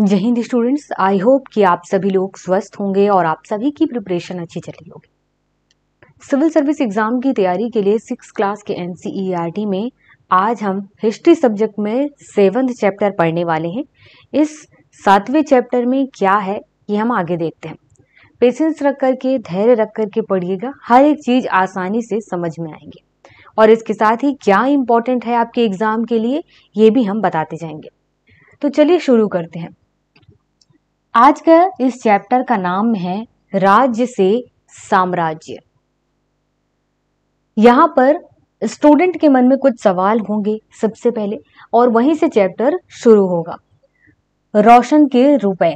जय Hind students I hope कि आप सभी लोग स्वस्थ होंगे और आप सभी की प्रिपरेशन अच्छी चल रही होगी सिविल सर्विस एग्जाम की तैयारी के लिए सिक्स क्लास के एन e e में आज हम हिस्ट्री सब्जेक्ट में सेवंथ चैप्टर पढ़ने वाले हैं इस सातवें चैप्टर में क्या है ये हम आगे देखते हैं पेशेंस रख कर के धैर्य रख कर के पढ़िएगा हर एक चीज़ आसानी से समझ में आएंगे और इसके साथ ही क्या इम्पोर्टेंट है आपके एग्ज़ाम के लिए ये भी हम बताते जाएंगे तो चलिए शुरू करते हैं आज का इस चैप्टर का नाम है राज्य से साम्राज्य यहां पर स्टूडेंट के मन में कुछ सवाल होंगे सबसे पहले और वहीं से चैप्टर शुरू होगा रोशन के रुपए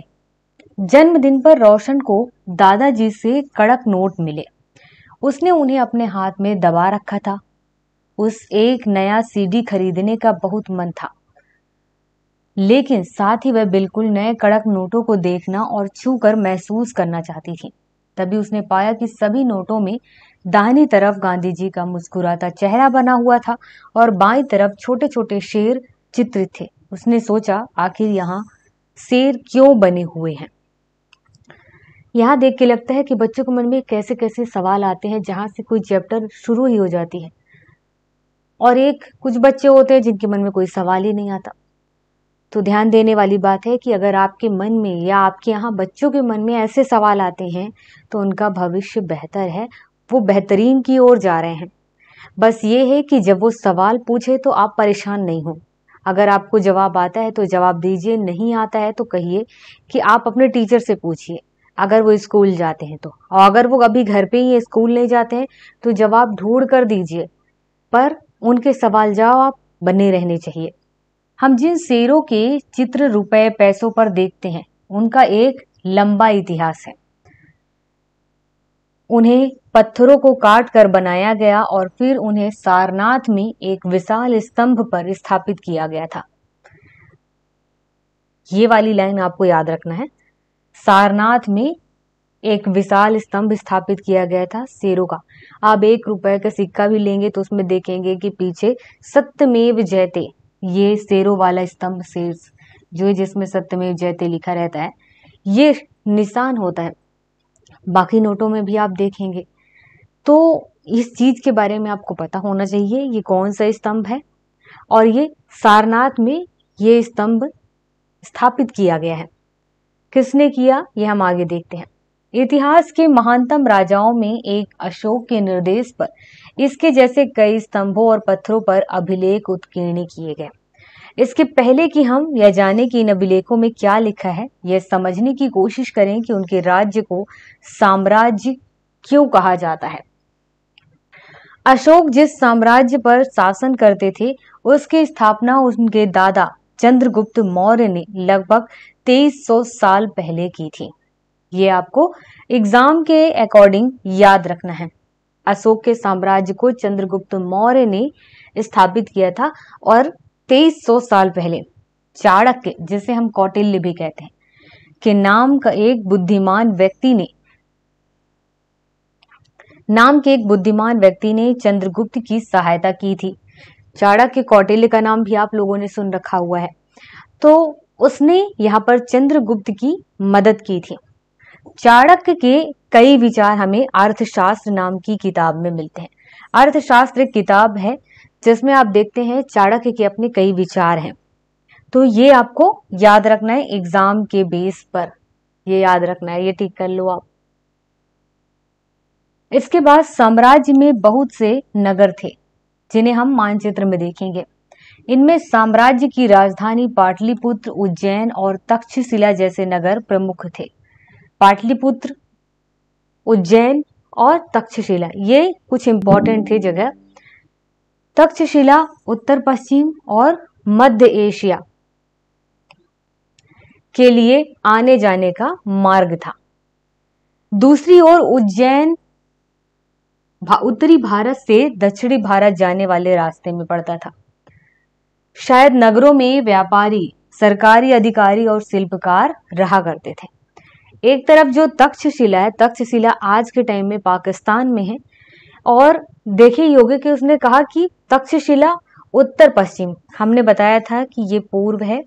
जन्मदिन पर रोशन को दादाजी से कड़क नोट मिले उसने उन्हें अपने हाथ में दबा रखा था उस एक नया सीडी खरीदने का बहुत मन था लेकिन साथ ही वह बिल्कुल नए कड़क नोटों को देखना और छू कर महसूस करना चाहती थी तभी उसने पाया कि सभी नोटों में दाहिनी तरफ गांधी जी का मुस्कुराता चेहरा बना हुआ था और बाई तरफ छोटे छोटे शेर चित्रित थे उसने सोचा आखिर यहाँ शेर क्यों बने हुए हैं यहाँ देख के लगता है कि बच्चों के मन में कैसे कैसे सवाल आते हैं जहां से कोई चैप्टर शुरू ही हो जाती है और एक कुछ बच्चे होते हैं जिनके मन में कोई सवाल ही नहीं आता तो ध्यान देने वाली बात है कि अगर आपके मन में या आपके यहाँ बच्चों के मन में ऐसे सवाल आते हैं तो उनका भविष्य बेहतर है वो बेहतरीन की ओर जा रहे हैं बस ये है कि जब वो सवाल पूछे तो आप परेशान नहीं हो अगर आपको जवाब आता है तो जवाब दीजिए नहीं आता है तो कहिए कि आप अपने टीचर से पूछिए अगर वो स्कूल जाते हैं तो और अगर वो अभी घर पे ही स्कूल नहीं जाते हैं तो जवाब ढूंढ कर दीजिए पर उनके सवाल जाओ आप बने रहने चाहिए हम जिन शेरों के चित्र रुपए पैसों पर देखते हैं उनका एक लंबा इतिहास है उन्हें पत्थरों को काट कर बनाया गया और फिर उन्हें सारनाथ में एक विशाल स्तंभ पर स्थापित किया गया था ये वाली लाइन आपको याद रखना है सारनाथ में एक विशाल स्तंभ स्थापित किया गया था शेरों का आप एक रुपए का सिक्का भी लेंगे तो उसमें देखेंगे कि पीछे सत्यमेव जयते ये शेरों वाला स्तंभ शेर जो जिसमें सत्यमेव जयते लिखा रहता है ये निशान होता है बाकी नोटों में भी आप देखेंगे तो इस चीज के बारे में आपको पता होना चाहिए ये कौन सा स्तंभ है और ये सारनाथ में ये स्तंभ स्थापित किया गया है किसने किया ये हम आगे देखते हैं इतिहास के महानतम राजाओं में एक अशोक के निर्देश पर इसके जैसे कई स्तंभों और पत्थरों पर अभिलेख उत्कीर्ण किए गए इसके पहले कि हम यह जाने कि इन अभिलेखों में क्या लिखा है यह समझने की कोशिश करें कि उनके राज्य को साम्राज्य क्यों कहा जाता है अशोक जिस साम्राज्य पर शासन करते थे उसकी स्थापना उनके दादा चंद्रगुप्त मौर्य ने लगभग 2300 साल पहले की थी ये आपको एग्जाम के अकॉर्डिंग याद रखना है अशोक के साम्राज्य को चंद्रगुप्त मौर्य ने स्थापित किया था और 2300 साल पहले चाणक्य जिसे हम कौटिल्य भी कहते हैं के नाम का एक बुद्धिमान व्यक्ति ने नाम के एक बुद्धिमान व्यक्ति ने चंद्रगुप्त की सहायता की थी चाणक्य कौटिल्य का नाम भी आप लोगों ने सुन रखा हुआ है तो उसने यहाँ पर चंद्रगुप्त की मदद की थी चाणक्य के कई विचार हमें अर्थशास्त्र नाम की किताब में मिलते हैं अर्थशास्त्र किताब है जिसमें आप देखते हैं चाणक्य के अपने कई विचार हैं तो ये आपको याद रखना है एग्जाम के बेस पर ये याद रखना है ये ठीक कर लो आप इसके बाद साम्राज्य में बहुत से नगर थे जिन्हें हम मानचित्र में देखेंगे इनमें साम्राज्य की राजधानी पाटलिपुत्र उज्जैन और तक्षशिला जैसे नगर प्रमुख थे पाटलिपुत्र उज्जैन और तक्षशिला ये कुछ इंपॉर्टेंट थे जगह तक्षशिला उत्तर पश्चिम और मध्य एशिया के लिए आने जाने का मार्ग था दूसरी ओर उज्जैन भा, उत्तरी भारत से दक्षिणी भारत जाने वाले रास्ते में पड़ता था शायद नगरों में व्यापारी सरकारी अधिकारी और शिल्पकार रहा करते थे एक तरफ जो तक्षशिला है तक्षशिला आज के टाइम में पाकिस्तान में है और देखिए योगी के उसने कहा कि तक्षशिला उत्तर पश्चिम हमने बताया था कि ये पूर्व है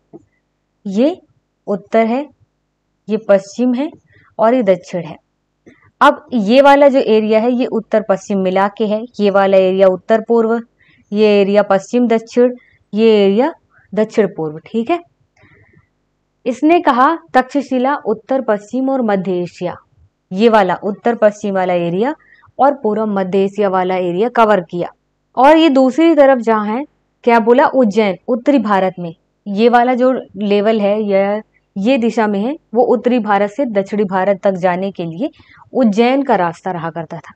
ये उत्तर है ये पश्चिम है और ये दक्षिण है अब ये वाला जो एरिया है ये उत्तर पश्चिम मिला के है ये वाला एरिया उत्तर पूर्व ये एरिया पश्चिम दक्षिण ये एरिया दक्षिण पूर्व ठीक है इसने कहा तक्षशिला उत्तर पश्चिम और मध्य एशिया ये वाला उत्तर पश्चिम वाला एरिया और पूर्व मध्य एशिया वाला एरिया कवर किया और ये दूसरी तरफ जहाँ है क्या बोला उज्जैन उत्तरी भारत में ये वाला जो लेवल है यह ये दिशा में है वो उत्तरी भारत से दक्षिणी भारत तक जाने के लिए उज्जैन का रास्ता रहा करता था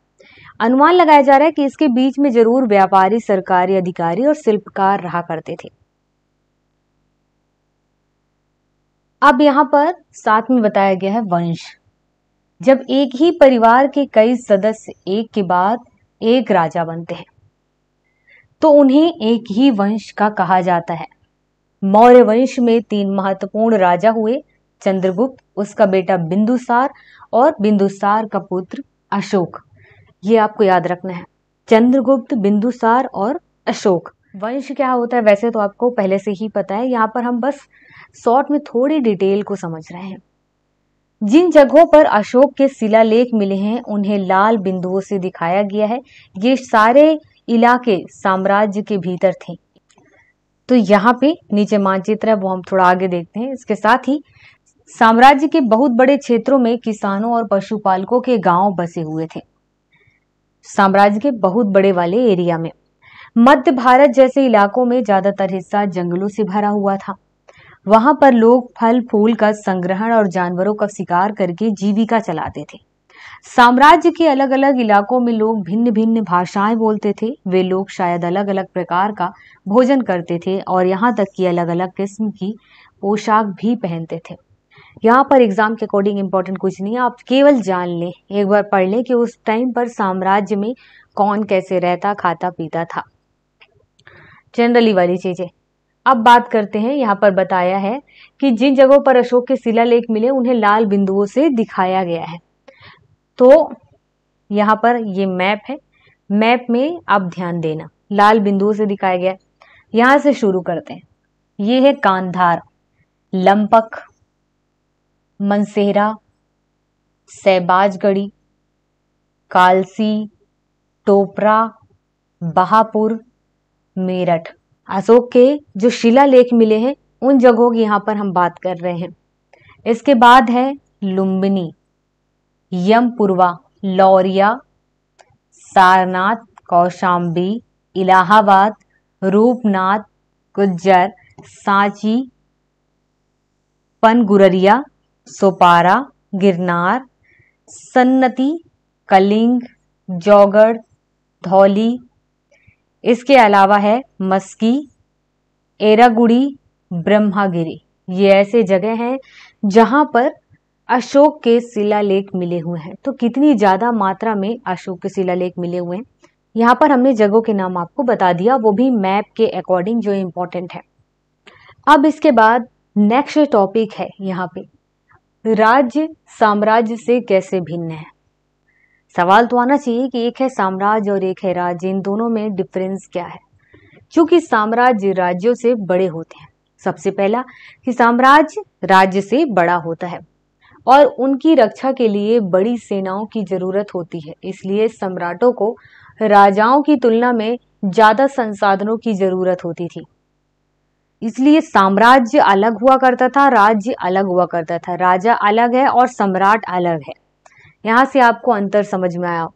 अनुमान लगाया जा रहा है कि इसके बीच में जरूर व्यापारी सरकारी अधिकारी और शिल्पकार रहा करते थे अब यहाँ पर साथ में बताया गया है वंश जब एक ही परिवार के कई सदस्य एक के बाद एक राजा बनते हैं तो उन्हें एक ही वंश का कहा जाता है मौर्य वंश में तीन महत्वपूर्ण राजा हुए चंद्रगुप्त उसका बेटा बिंदुसार और बिंदुसार का पुत्र अशोक ये आपको याद रखना है चंद्रगुप्त बिंदुसार और अशोक वंश क्या होता है वैसे तो आपको पहले से ही पता है यहाँ पर हम बस शॉर्ट में थोड़ी डिटेल को समझ रहे हैं जिन जगहों पर अशोक के शिलालेख मिले हैं उन्हें लाल बिंदुओं से दिखाया गया है ये सारे इलाके साम्राज्य के भीतर थे तो यहाँ पे नीचे मानचित्र है वो हम थोड़ा आगे देखते हैं इसके साथ ही साम्राज्य के बहुत बड़े क्षेत्रों में किसानों और पशुपालकों के गांव बसे हुए थे साम्राज्य के बहुत बड़े वाले एरिया में मध्य भारत जैसे इलाकों में ज्यादातर हिस्सा जंगलों से भरा हुआ था वहां पर लोग फल फूल का संग्रहण और जानवरों का शिकार करके जीविका चलाते थे साम्राज्य के अलग अलग इलाकों में लोग भिन्न भिन्न भाषाएं बोलते थे वे लोग शायद अलग अलग प्रकार का भोजन करते थे और यहाँ तक कि अलग अलग किस्म की पोशाक भी पहनते थे यहाँ पर एग्जाम के अकॉर्डिंग इम्पोर्टेंट कुछ नहीं है आप केवल जान लें एक बार पढ़ लें कि उस टाइम पर साम्राज्य में कौन कैसे रहता खाता पीता था जनरली वाली चीज़ें अब बात करते हैं यहाँ पर बताया है कि जिन जगहों पर अशोक के शिलालेख मिले उन्हें लाल बिंदुओं से दिखाया गया है तो यहाँ पर ये मैप है मैप में आप ध्यान देना लाल बिंदुओं से दिखाया गया यहां से शुरू करते हैं ये है कांधार लंपक मनसेहरा सहबाजगढ़ी कालसी टोपरा बहापुर मेरठ अशोक के जो शिलालेख मिले हैं उन जगहों की यहाँ पर हम बात कर रहे हैं इसके बाद है लुम्बिनी यमपुरवा लौरिया सारनाथ कौशाम्बी इलाहाबाद रूपनाथ गुज्जर सांची पनगुररिया सोपारा गिरनार सन्नति कलिंग जौगढ़ धौली इसके अलावा है मस्की एरागुड़ी ब्रह्मागिरी ये ऐसे जगह हैं जहां पर अशोक के शिलालेख मिले हुए हैं तो कितनी ज़्यादा मात्रा में अशोक के शिलालेख मिले हुए हैं यहाँ पर हमने जगहों के नाम आपको बता दिया वो भी मैप के अकॉर्डिंग जो इम्पोर्टेंट है अब इसके बाद नेक्स्ट टॉपिक है यहाँ पे राज्य साम्राज्य से कैसे भिन्न है सवाल तो आना चाहिए कि एक है साम्राज्य और एक है राज्य इन दोनों में डिफरेंस क्या है क्योंकि साम्राज्य राज्यों से बड़े होते हैं सबसे पहला कि साम्राज्य राज्य से बड़ा होता है और उनकी रक्षा के लिए बड़ी सेनाओं की जरूरत होती है इसलिए सम्राटों को राजाओं की तुलना में ज्यादा संसाधनों की जरूरत होती थी इसलिए साम्राज्य अलग हुआ करता था राज्य अलग हुआ करता था राजा अलग है और सम्राट अलग है यहाँ से आपको अंतर समझ में आया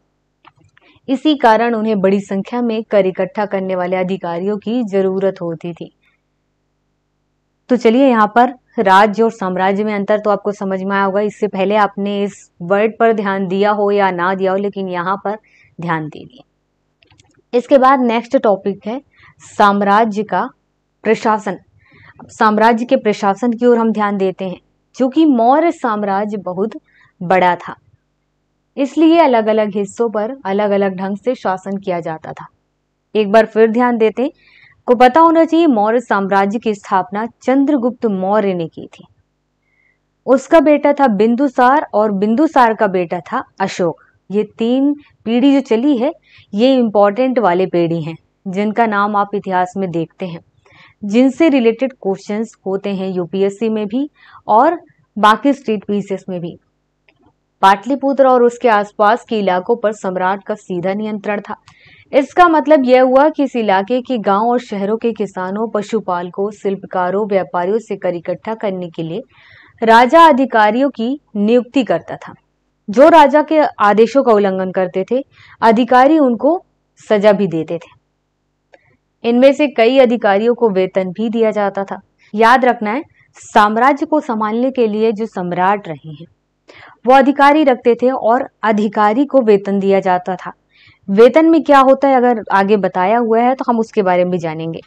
इसी कारण उन्हें बड़ी संख्या में कर इकट्ठा करने वाले अधिकारियों की जरूरत होती थी तो चलिए यहाँ पर राज्य और साम्राज्य में अंतर तो आपको समझ में आया होगा इससे पहले आपने इस वर्ड पर ध्यान दिया हो या ना दिया हो लेकिन यहाँ पर ध्यान दे दिए इसके बाद नेक्स्ट टॉपिक है साम्राज्य का प्रशासन साम्राज्य के प्रशासन की ओर हम ध्यान देते हैं क्योंकि मौर्य साम्राज्य बहुत बड़ा था इसलिए अलग अलग हिस्सों पर अलग अलग ढंग से शासन किया जाता था एक बार फिर ध्यान देते को पता होना चाहिए मौर्य साम्राज्य की स्थापना चंद्रगुप्त मौर्य ने की थी उसका बेटा था बिंदुसार और बिंदुसार का बेटा था अशोक ये तीन पीढ़ी जो चली है ये इम्पोर्टेंट वाले पीढ़ी हैं जिनका नाम आप इतिहास में देखते हैं जिनसे रिलेटेड क्वेश्चंस होते हैं यूपीएससी में भी और बाकी स्टेट पीसीएस में भी पाटलिपुत्र और उसके आसपास के इलाकों पर सम्राट का सीधा नियंत्रण था इसका मतलब यह हुआ कि इस इलाके के गांव और शहरों के किसानों पशुपालकों शिल्पकारों व्यापारियों से कर इकट्ठा करने के लिए राजा अधिकारियों की नियुक्ति करता था जो राजा के आदेशों का उल्लंघन करते थे अधिकारी उनको सजा भी देते थे इनमें से कई अधिकारियों को वेतन भी दिया जाता था याद रखना है साम्राज्य को संभालने के लिए जो सम्राट रहे हैं वो अधिकारी रखते थे और अधिकारी को वेतन दिया जाता था वेतन में क्या होता है अगर आगे बताया हुआ है तो हम उसके बारे में जानेंगे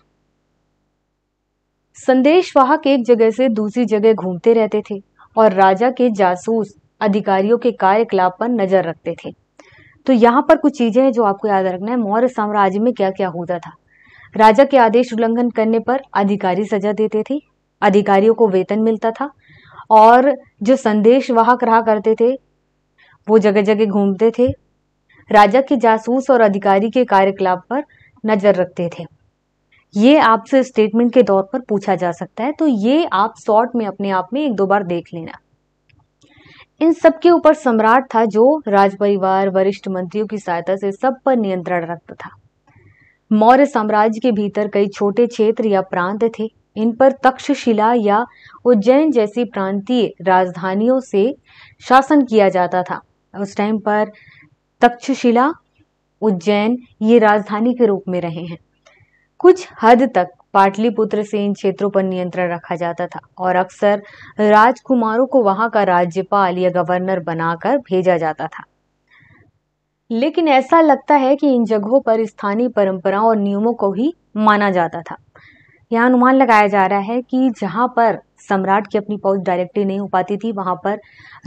संदेश वाहक एक जगह से दूसरी जगह घूमते रहते थे और राजा के जासूस अधिकारियों के कार्यकलाप पर नजर रखते थे तो यहाँ पर कुछ चीजें हैं जो आपको याद रखना है मौर्य साम्राज्य में क्या क्या होता था राजा के आदेश उल्लंघन करने पर अधिकारी सजा देते थे अधिकारियों को वेतन मिलता था और जो संदेश वाहक रहा करते थे वो जगह जगह घूमते थे राजा के जासूस और अधिकारी के कार्यकलाप पर नजर रखते थे ये आपसे स्टेटमेंट के तौर पर पूछा जा सकता है तो ये आप शॉर्ट में अपने आप में एक दो बार देख लेना इन सबके ऊपर सम्राट था जो राज परिवार वरिष्ठ मंत्रियों की सहायता से सब पर नियंत्रण रखता था मौर्य साम्राज्य के भीतर कई छोटे क्षेत्र या प्रांत थे इन पर तक्षशिला या उज्जैन जैसी प्रांतीय राजधानियों से शासन किया जाता था उस टाइम पर तक्षशिला उज्जैन ये राजधानी के रूप में रहे हैं कुछ हद तक पाटलिपुत्र से इन क्षेत्रों पर नियंत्रण रखा जाता था और अक्सर राजकुमारों को वहां का राज्यपाल या गवर्नर बनाकर भेजा जाता था लेकिन ऐसा लगता है कि इन जगहों पर स्थानीय परंपराओं और नियमों को ही माना जाता था यह अनुमान लगाया जा रहा है कि जहां पर सम्राट की अपनी पहुंच डायरेक्टली नहीं हो पाती थी वहां पर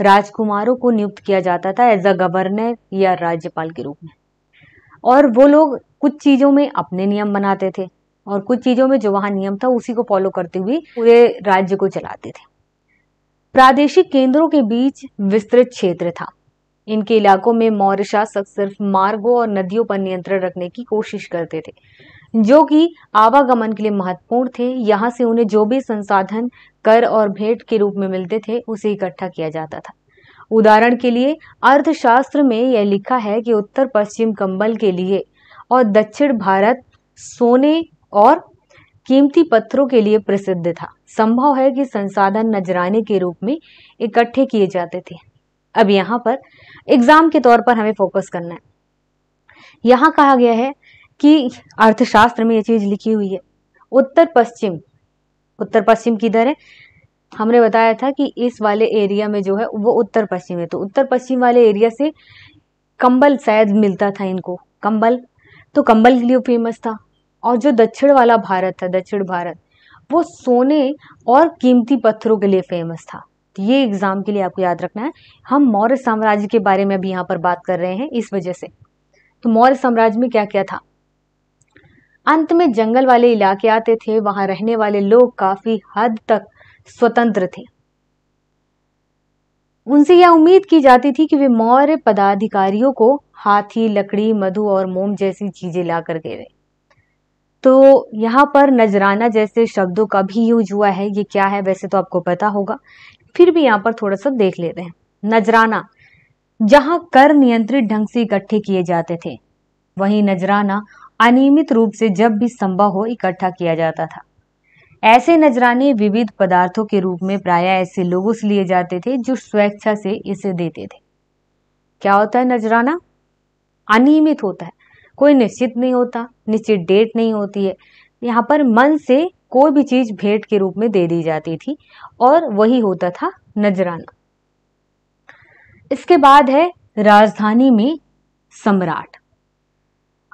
राजकुमारों को नियुक्त किया जाता था एज अ गवर्नर या राज्यपाल के रूप में और वो लोग कुछ चीज़ों में अपने नियम बनाते थे और कुछ चीज़ों में जो वहां नियम था उसी को फॉलो करते हुए पूरे राज्य को चलाते थे प्रादेशिक केंद्रों के बीच विस्तृत क्षेत्र था इनके इलाकों में मौर्य शासक सिर्फ मार्गों और नदियों पर नियंत्रण रखने की कोशिश करते थे जो कि आवागमन के लिए महत्वपूर्ण थे यहाँ से उन्हें जो भी संसाधन कर और भेंट के रूप में मिलते थे उसे इकट्ठा किया जाता था उदाहरण के लिए अर्थशास्त्र में यह लिखा है कि उत्तर पश्चिम कंबल के लिए और दक्षिण भारत सोने और कीमती पत्थरों के लिए प्रसिद्ध था संभव है कि संसाधन नजराने के रूप में इकट्ठे किए जाते थे अब यहाँ पर एग्जाम के तौर पर हमें फोकस करना है यहाँ कहा गया है कि अर्थशास्त्र में ये चीज़ लिखी हुई है उत्तर पश्चिम उत्तर पश्चिम किधर है हमने बताया था कि इस वाले एरिया में जो है वो उत्तर पश्चिम है तो उत्तर पश्चिम वाले एरिया से कंबल शायद मिलता था इनको कंबल तो कंबल के लिए फेमस था और जो दक्षिण वाला भारत था दक्षिण भारत वो सोने और कीमती पत्थरों के लिए फेमस था तो ये एग्ज़ाम के लिए आपको याद रखना है हम मौर्य साम्राज्य के बारे में अभी यहाँ पर बात कर रहे हैं इस वजह से तो मौर्य साम्राज्य में क्या क्या था अंत में जंगल वाले इलाके आते थे वहां रहने वाले लोग काफी हद तक स्वतंत्र थे उनसे यह उम्मीद की जाती थी कि वे मौर्य पदाधिकारियों को हाथी लकड़ी मधु और मोम जैसी चीजें ला कर गए तो यहाँ पर नजराना जैसे शब्दों का भी यूज हुआ है ये क्या है वैसे तो आपको पता होगा फिर भी यहाँ पर थोड़ा सा देख लेते हैं नजराना जहां कर नियंत्रित ढंग से इकट्ठे किए जाते थे वहीं नजराना अनियमित रूप से जब भी संभव हो इकट्ठा किया जाता था ऐसे नजराने विविध पदार्थों के रूप में प्राय ऐसे लोगों से लिए जाते थे जो स्वेच्छा से इसे देते थे क्या होता है नजराना अनियमित होता है कोई निश्चित नहीं होता निश्चित डेट नहीं होती है यहाँ पर मन से कोई भी चीज़ भेंट के रूप में दे दी जाती थी और वही होता था नजराना इसके बाद है राजधानी में सम्राट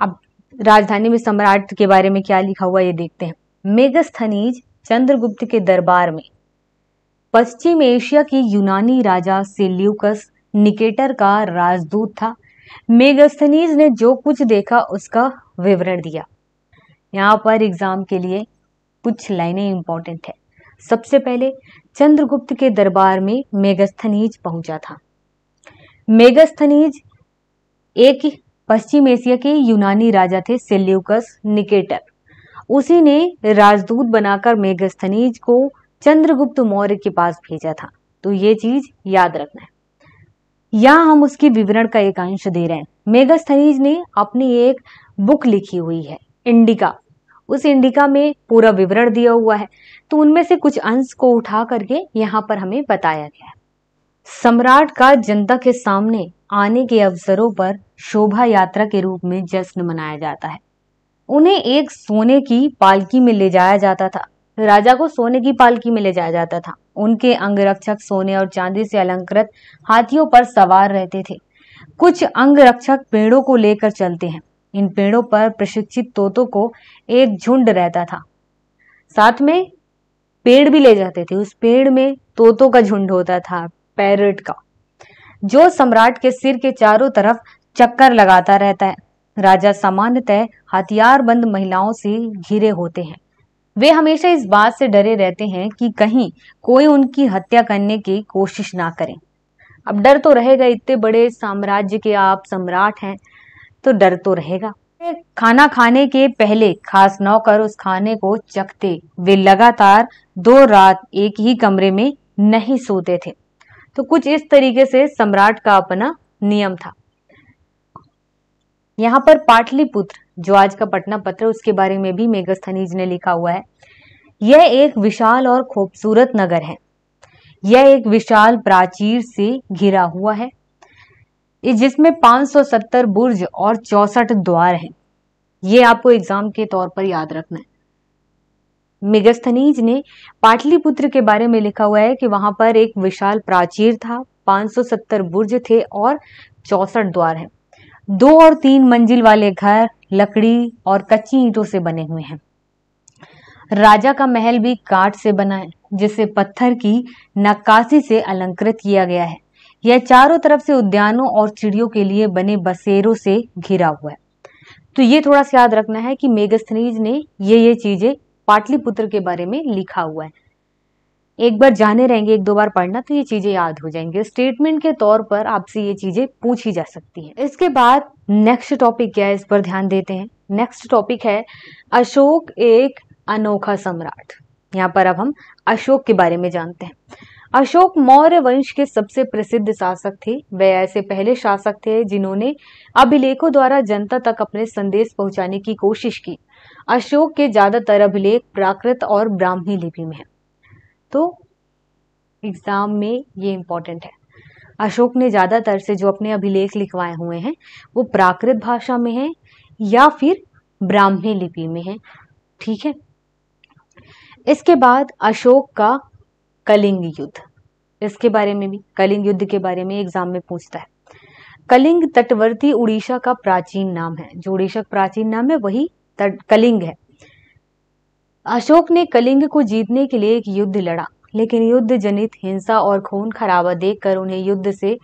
अब राजधानी में सम्राट के बारे में क्या लिखा हुआ ये देखते हैं मेगस्थनीज चंद्रगुप्त के दरबार में पश्चिम एशिया के यूनानी राजा सेल्यूकस निकेटर का राजदूत था मेगस्थनीज ने जो कुछ देखा उसका विवरण दिया यहाँ पर एग्जाम के लिए कुछ लाइनें इंपॉर्टेंट है सबसे पहले चंद्रगुप्त के दरबार में मेगस्थनीज पहुंचा था मेगस्थनीज एक पश्चिम एशिया के यूनानी राजा थे सेल्यूकस निकेटर उसी ने राजदूत बनाकर मेघस्थनीज को चंद्रगुप्त मौर्य के पास भेजा था तो ये चीज याद रखना है यहां हम उसके विवरण का एक अंश दे रहे हैं मेघस्थनीज ने अपनी एक बुक लिखी हुई है इंडिका उस इंडिका में पूरा विवरण दिया हुआ है तो उनमें से कुछ अंश को उठा करके यहाँ पर हमें बताया गया है सम्राट का जनता के सामने आने के अवसरों पर शोभा यात्रा के रूप में जश्न मनाया जाता है उन्हें एक सोने की पालकी में ले जाया जाता था राजा को सोने की पालकी में ले जाया जाता था उनके अंगरक्षक सोने और चांदी से अलंकृत हाथियों पर सवार रहते थे कुछ अंगरक्षक पेड़ों को लेकर चलते हैं इन पेड़ों पर प्रशिक्षित तोतों को एक झुंड रहता था साथ में पेड़ भी ले जाते थे उस पेड़ में तोतों का झुंड होता था पैरट का जो सम्राट के सिर के चारों तरफ चक्कर लगाता रहता है राजा सामान्यतः हथियारबंद महिलाओं से घिरे होते हैं वे हमेशा इस बात से डरे रहते हैं कि कहीं कोई उनकी हत्या करने की कोशिश ना करें अब डर तो रहेगा इतने बड़े साम्राज्य के आप सम्राट हैं तो डर तो रहेगा खाना खाने के पहले खास नौकर उस खाने को चखते वे लगातार दो रात एक ही कमरे में नहीं सोते थे तो कुछ इस तरीके से सम्राट का अपना नियम था यहाँ पर पाटलिपुत्र जो आज का पटना पत्र उसके बारे में भी मेघस्थनीज ने लिखा हुआ है यह एक विशाल और खूबसूरत नगर है यह एक विशाल प्राचीर से घिरा हुआ है जिसमें 570 बुर्ज और चौसठ द्वार हैं यह आपको एग्जाम के तौर पर याद रखना है मेगस्थनीज ने पाटलिपुत्र के बारे में लिखा हुआ है कि वहां पर एक विशाल प्राचीर था 570 बुर्ज थे और चौसठ द्वार हैं दो और तीन मंजिल वाले घर लकड़ी और कच्ची ईंटों से बने हुए हैं राजा का महल भी काट से बना है जिसे पत्थर की नक्काशी से अलंकृत किया गया है यह चारों तरफ से उद्यानों और चिड़ियों के लिए बने बसेरों से घिरा हुआ है तो ये थोड़ा सा याद रखना है कि मेगस्थनीज ने ये ये चीजें पाटलिपुत्र के बारे में लिखा हुआ है एक बार जाने रहेंगे एक दो बार पढ़ना तो ये चीज़ें याद हो जाएंगी स्टेटमेंट के तौर पर आपसे ये चीज़ें पूछी जा सकती हैं इसके बाद नेक्स्ट टॉपिक क्या है इस पर ध्यान देते हैं नेक्स्ट टॉपिक है अशोक एक अनोखा सम्राट यहाँ पर अब हम अशोक के बारे में जानते हैं अशोक मौर्य वंश के सबसे प्रसिद्ध शासक थे वे ऐसे पहले शासक थे जिन्होंने अभिलेखों द्वारा जनता तक अपने संदेश पहुंचाने की कोशिश की अशोक के ज्यादातर अभिलेख प्राकृत और ब्राह्मी लिपि में हैं तो एग्ज़ाम में ये इंपॉर्टेंट है अशोक ने ज़्यादातर से जो अपने अभिलेख लिखवाए हुए हैं वो प्राकृत भाषा में हैं या फिर ब्राह्मी लिपि में हैं ठीक है इसके बाद अशोक का कलिंग युद्ध इसके बारे में भी कलिंग युद्ध के बारे में एग्जाम में पूछता है कलिंग तटवर्ती उड़ीसा का प्राचीन नाम है जो उड़ीसा का प्राचीन नाम है वही तट कलिंग है अशोक ने कलिंग को जीतने के लिए एक युद्ध लड़ा लेकिन युद्ध जनित हिंसा और खून खराबा देखकर उन्हें युद्ध से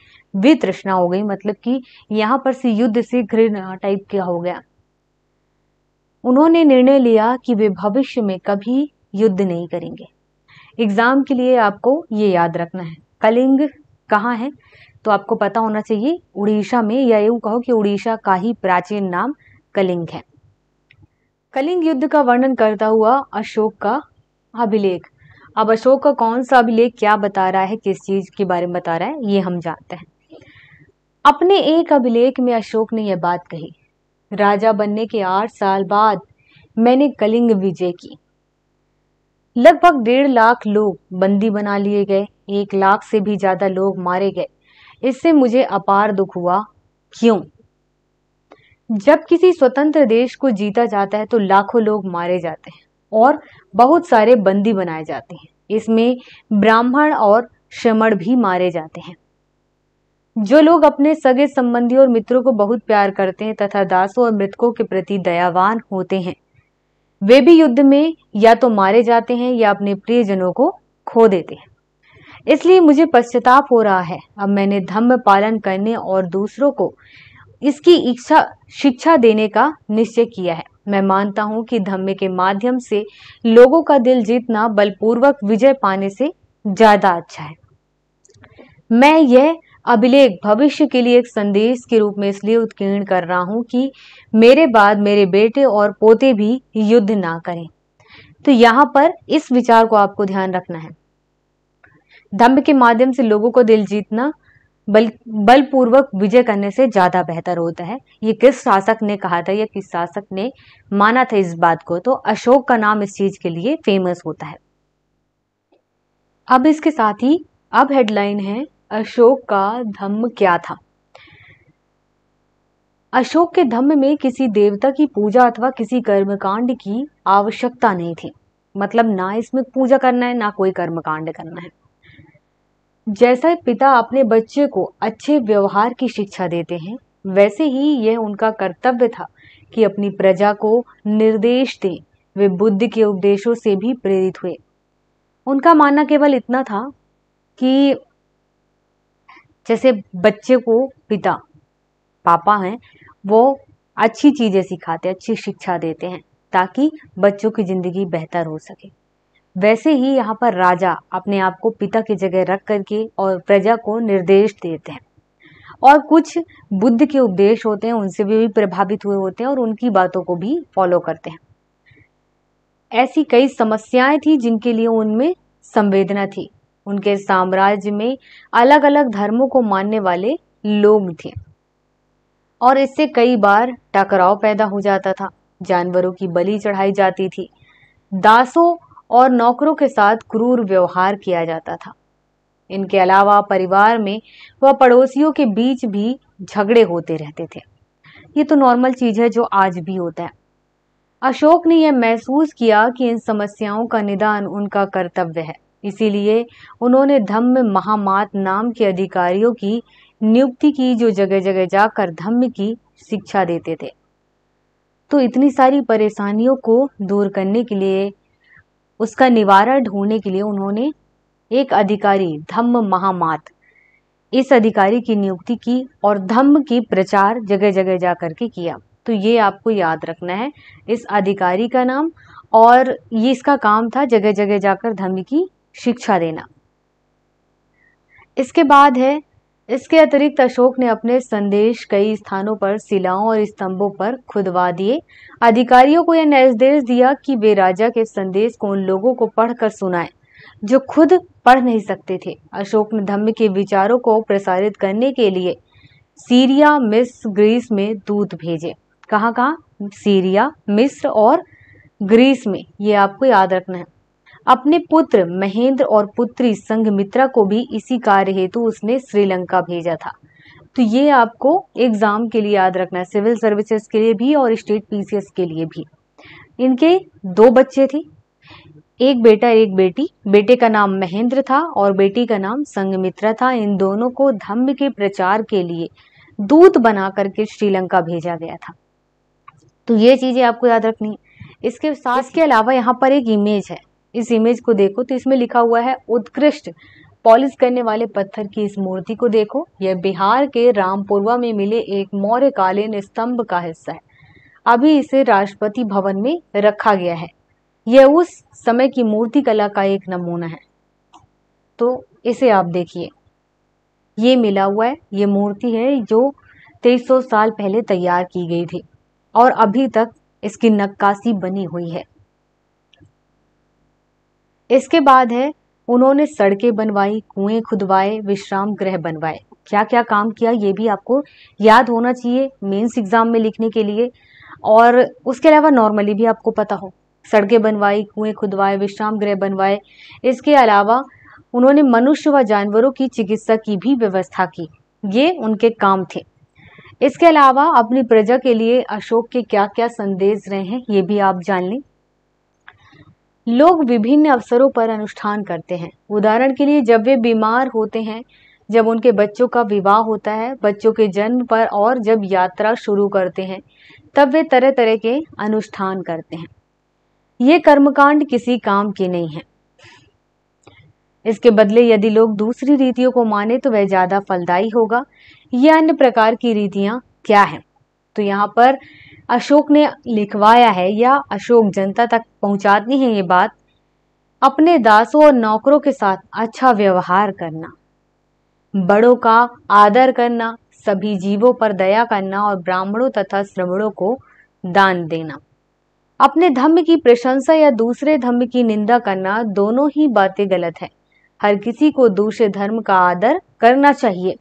वितृष्णा हो गई मतलब कि यहाँ पर से युद्ध से घृणा टाइप क्या हो गया उन्होंने निर्णय लिया कि वे भविष्य में कभी युद्ध नहीं करेंगे एग्जाम के लिए आपको ये याद रखना है कलिंग कहाँ है तो आपको पता होना चाहिए उड़ीसा में या यू कहो कि उड़ीसा का ही प्राचीन नाम कलिंग है कलिंग युद्ध का वर्णन करता हुआ अशोक का अभिलेख अब अशोक का कौन सा अभिलेख क्या बता रहा है किस चीज के बारे में बता रहा है ये हम जानते हैं अपने एक अभिलेख में अशोक ने यह बात कही राजा बनने के आठ साल बाद मैंने कलिंग विजय की लगभग डेढ़ लाख लोग बंदी बना लिए गए एक लाख से भी ज्यादा लोग मारे गए इससे मुझे अपार दुख हुआ क्यों जब किसी स्वतंत्र देश को जीता जाता है तो लाखों लोग मारे जाते हैं और बहुत सारे बंदी बनाए जाते हैं इसमें ब्राह्मण और श्रमण भी मारे जाते हैं जो लोग अपने सगे संबंधी और मित्रों को बहुत प्यार करते हैं तथा दासों और मृतकों के प्रति दयावान होते हैं वे भी युद्ध में या तो मारे जाते हैं या अपने प्रियजनों को खो देते हैं इसलिए मुझे पश्चाताप हो रहा है अब मैंने धम्म पालन करने और दूसरों को इसकी इच्छा शिक्षा देने का निश्चय किया है मैं मानता हूं कि धम्मे के माध्यम से लोगों का दिल जीतना बलपूर्वक विजय पाने से ज्यादा अच्छा है मैं यह अभिलेख भविष्य के लिए एक संदेश के रूप में इसलिए उत्कीर्ण कर रहा हूं कि मेरे बाद मेरे बेटे और पोते भी युद्ध ना करें तो यहां पर इस विचार को आपको ध्यान रखना है धम्म के माध्यम से लोगों को दिल जीतना बल बलपूर्वक विजय करने से ज़्यादा बेहतर होता है ये किस शासक ने कहा था या किस शासक ने माना था इस बात को तो अशोक का नाम इस चीज़ के लिए फेमस होता है अब इसके साथ ही अब हेडलाइन है अशोक का धम्म क्या था अशोक के धम्म में किसी देवता की पूजा अथवा किसी कर्मकांड की आवश्यकता नहीं थी मतलब ना इसमें पूजा करना है ना कोई कर्मकांड करना है जैसा पिता अपने बच्चे को अच्छे व्यवहार की शिक्षा देते हैं वैसे ही यह उनका कर्तव्य था कि अपनी प्रजा को निर्देश दें वे बुद्ध के उपदेशों से भी प्रेरित हुए उनका मानना केवल इतना था कि जैसे बच्चे को पिता पापा हैं वो अच्छी चीज़ें सिखाते अच्छी शिक्षा देते हैं ताकि बच्चों की ज़िंदगी बेहतर हो सके वैसे ही यहाँ पर राजा अपने आप को पिता की जगह रख करके और प्रजा को निर्देश देते हैं और कुछ बुद्ध के उपदेश होते हैं उनसे भी प्रभावित हुए होते हैं और उनकी बातों को भी फॉलो करते हैं ऐसी कई समस्याएं थी जिनके लिए उनमें संवेदना थी उनके साम्राज्य में अलग अलग धर्मों को मानने वाले लोग थे और इससे कई बार टकराव पैदा हो जाता था जानवरों की बलि चढ़ाई जाती थी दासों और नौकरों के साथ क्रूर व्यवहार किया जाता था इनके अलावा परिवार में व पड़ोसियों के बीच भी झगड़े होते रहते थे ये तो नॉर्मल चीज़ है जो आज भी होता है अशोक ने यह महसूस किया कि इन समस्याओं का निदान उनका कर्तव्य है इसीलिए उन्होंने धम्म महामात नाम के अधिकारियों की नियुक्ति की जो जगह जगह जाकर धम्म की शिक्षा देते थे तो इतनी सारी परेशानियों को दूर करने के लिए उसका निवारण ढूंढने के लिए उन्होंने एक अधिकारी धम्म महामात इस अधिकारी की नियुक्ति की और धम्म की प्रचार जगह जगह जा करके किया तो ये आपको याद रखना है इस अधिकारी का नाम और ये इसका काम था जगह जगह जाकर धम्म की शिक्षा देना इसके बाद है इसके अतिरिक्त अशोक ने अपने संदेश कई स्थानों पर शिलाओं और स्तंभों पर खुदवा दिए अधिकारियों को यह निर्देश दिया कि वे राजा के संदेश को उन लोगों को पढ़कर सुनाएं जो खुद पढ़ नहीं सकते थे अशोक ने धम्म के विचारों को प्रसारित करने के लिए सीरिया मिस्र ग्रीस में दूत भेजे कहाँ कहाँ सीरिया मिस्र और ग्रीस में ये आपको याद रखना है अपने पुत्र महेंद्र और पुत्री संघमित्रा को भी इसी कार्य हेतु उसने श्रीलंका भेजा था तो ये आपको एग्ज़ाम के लिए याद रखना है सिविल सर्विसेज के लिए भी और स्टेट पीसीएस के लिए भी इनके दो बच्चे थे एक बेटा एक बेटी बेटे का नाम महेंद्र था और बेटी का नाम संगमित्रा था इन दोनों को धम्म के प्रचार के लिए दूत बना करके श्रीलंका भेजा गया था तो ये चीज़ें आपको याद रखनी है इसके साथ के अलावा यहाँ पर एक इमेज है इस इमेज को देखो तो इसमें लिखा हुआ है उत्कृष्ट पॉलिश करने वाले पत्थर की इस मूर्ति को देखो यह बिहार के रामपुरवा में मिले एक मौर्यकालीन स्तंभ का हिस्सा है अभी इसे राष्ट्रपति भवन में रखा गया है यह उस समय की मूर्ति कला का एक नमूना है तो इसे आप देखिए ये मिला हुआ है ये मूर्ति है जो 2300 साल पहले तैयार की गई थी और अभी तक इसकी नक्काशी बनी हुई है इसके बाद है उन्होंने सड़कें बनवाई कुएं खुदवाए विश्राम गृह बनवाए क्या क्या काम किया ये भी आपको याद होना चाहिए मेंस एग्ज़ाम में लिखने के लिए और उसके अलावा नॉर्मली भी आपको पता हो सड़कें बनवाई कुएं खुदवाए विश्राम गृह बनवाए इसके अलावा उन्होंने मनुष्य व जानवरों की चिकित्सा की भी व्यवस्था की ये उनके काम थे इसके अलावा अपनी प्रजा के लिए अशोक के क्या क्या संदेश रहे हैं ये भी आप जान लें लोग विभिन्न अवसरों पर अनुष्ठान करते हैं उदाहरण के लिए जब वे बीमार होते हैं जब उनके बच्चों का विवाह होता है बच्चों के जन्म पर और जब यात्रा शुरू करते हैं तब वे तरह तरह के अनुष्ठान करते हैं ये कर्मकांड किसी काम के नहीं है इसके बदले यदि लोग दूसरी रीतियों को माने तो वह ज्यादा फलदायी होगा ये अन्य प्रकार की रीतियां क्या है तो यहाँ पर अशोक ने लिखवाया है या अशोक जनता तक पहुंचाती है ये बात अपने दासों और नौकरों के साथ अच्छा व्यवहार करना बड़ों का आदर करना सभी जीवों पर दया करना और ब्राह्मणों तथा श्रवणों को दान देना अपने धर्म की प्रशंसा या दूसरे धर्म की निंदा करना दोनों ही बातें गलत है हर किसी को दूसरे धर्म का आदर करना चाहिए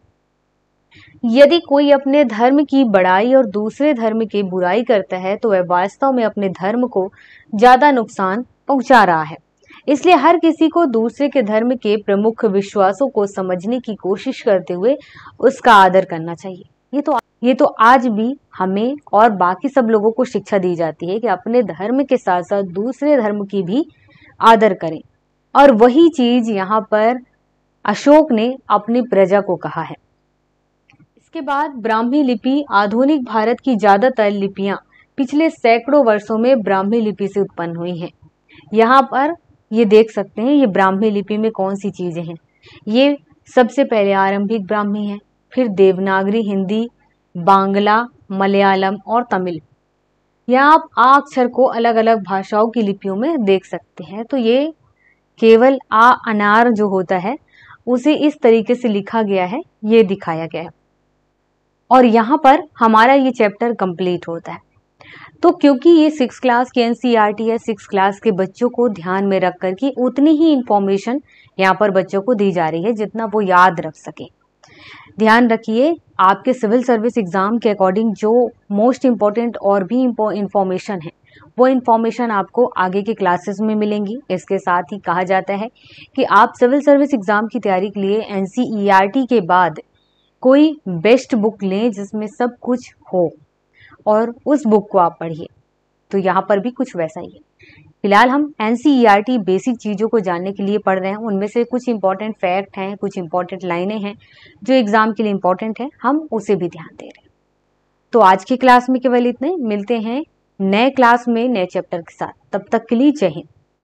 यदि कोई अपने धर्म की बड़ाई और दूसरे धर्म की बुराई करता है तो वह वास्तव में अपने धर्म को ज़्यादा नुकसान पहुंचा रहा है इसलिए हर किसी को दूसरे के धर्म के प्रमुख विश्वासों को समझने की कोशिश करते हुए उसका आदर करना चाहिए ये तो ये तो आज भी हमें और बाकी सब लोगों को शिक्षा दी जाती है कि अपने धर्म के साथ साथ दूसरे धर्म की भी आदर करें और वही चीज यहाँ पर अशोक ने अपनी प्रजा को कहा है इसके बाद ब्राह्मी लिपि आधुनिक भारत की ज़्यादातर लिपियां पिछले सैकड़ों वर्षों में ब्राह्मी लिपि से उत्पन्न हुई हैं यहाँ पर ये देख सकते हैं ये ब्राह्मी लिपि में कौन सी चीज़ें हैं ये सबसे पहले आरंभिक ब्राह्मी है फिर देवनागरी हिंदी बांग्ला मलयालम और तमिल यहाँ आप आ अक्षर को अलग अलग भाषाओं की लिपियों में देख सकते हैं तो ये केवल आ अनार जो होता है उसे इस तरीके से लिखा गया है ये दिखाया गया है और यहाँ पर हमारा ये चैप्टर कंप्लीट होता है तो क्योंकि ये सिक्स क्लास के एन e है सिक्स क्लास के बच्चों को ध्यान में रख कर उतनी ही इन्फॉर्मेशन यहाँ पर बच्चों को दी जा रही है जितना वो याद रख सकें ध्यान रखिए आपके सिविल सर्विस एग्ज़ाम के अकॉर्डिंग जो मोस्ट इम्पॉर्टेंट और भी इंफॉर्मेशन है वो इन्फॉर्मेशन आपको आगे के क्लासेस में मिलेंगी इसके साथ ही कहा जाता है कि आप सिविल सर्विस एग्ज़ाम की तैयारी के लिए एन e के बाद कोई बेस्ट बुक लें जिसमें सब कुछ हो और उस बुक को आप पढ़िए तो यहाँ पर भी कुछ वैसा ही है फिलहाल हम एन बेसिक चीज़ों को जानने के लिए पढ़ रहे हैं उनमें से कुछ इंपॉर्टेंट फैक्ट हैं कुछ इंपॉर्टेंट लाइनें हैं जो एग्ज़ाम के लिए इंपॉर्टेंट हैं हम उसे भी ध्यान दे रहे हैं तो आज की क्लास में केवल इतने मिलते हैं नए क्लास में नए चैप्टर के साथ तब तक के लिए जय हिंद